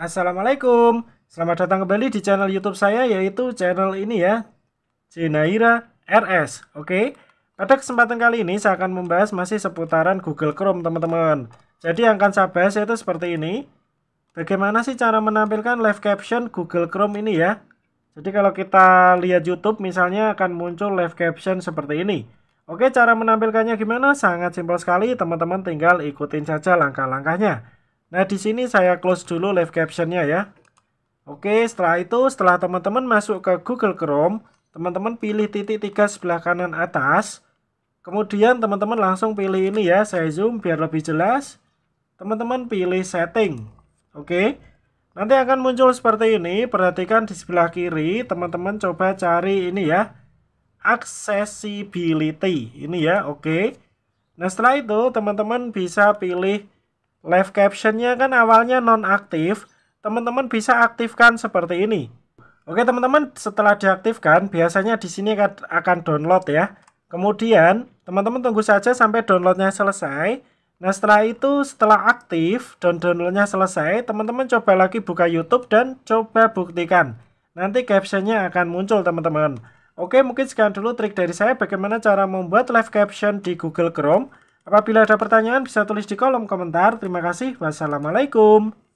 Assalamualaikum. Selamat datang kembali di channel YouTube saya yaitu channel ini ya. Jenaira RS. Oke. Pada kesempatan kali ini saya akan membahas masih seputaran Google Chrome, teman-teman. Jadi yang akan saya bahas yaitu seperti ini. Bagaimana sih cara menampilkan live caption Google Chrome ini ya? Jadi kalau kita lihat YouTube misalnya akan muncul live caption seperti ini. Oke, cara menampilkannya gimana? Sangat simpel sekali, teman-teman tinggal ikutin saja langkah-langkahnya. Nah, di sini saya close dulu live captionnya ya. Oke, setelah itu, setelah teman-teman masuk ke Google Chrome, teman-teman pilih titik tiga sebelah kanan atas. Kemudian teman-teman langsung pilih ini ya, saya zoom biar lebih jelas. Teman-teman pilih setting. Oke, nanti akan muncul seperti ini. Perhatikan di sebelah kiri, teman-teman coba cari ini ya. Accessibility, ini ya, oke. Nah setelah itu teman-teman bisa pilih Live captionnya kan awalnya non aktif, teman-teman bisa aktifkan seperti ini. Oke teman-teman, setelah diaktifkan biasanya di sini akan download ya. Kemudian teman-teman tunggu saja sampai downloadnya selesai. Nah setelah itu setelah aktif dan downloadnya selesai, teman-teman coba lagi buka YouTube dan coba buktikan. Nanti captionnya akan muncul teman-teman. Oke mungkin sekian dulu trik dari saya bagaimana cara membuat live caption di Google Chrome. Apabila ada pertanyaan bisa tulis di kolom komentar. Terima kasih. Wassalamualaikum.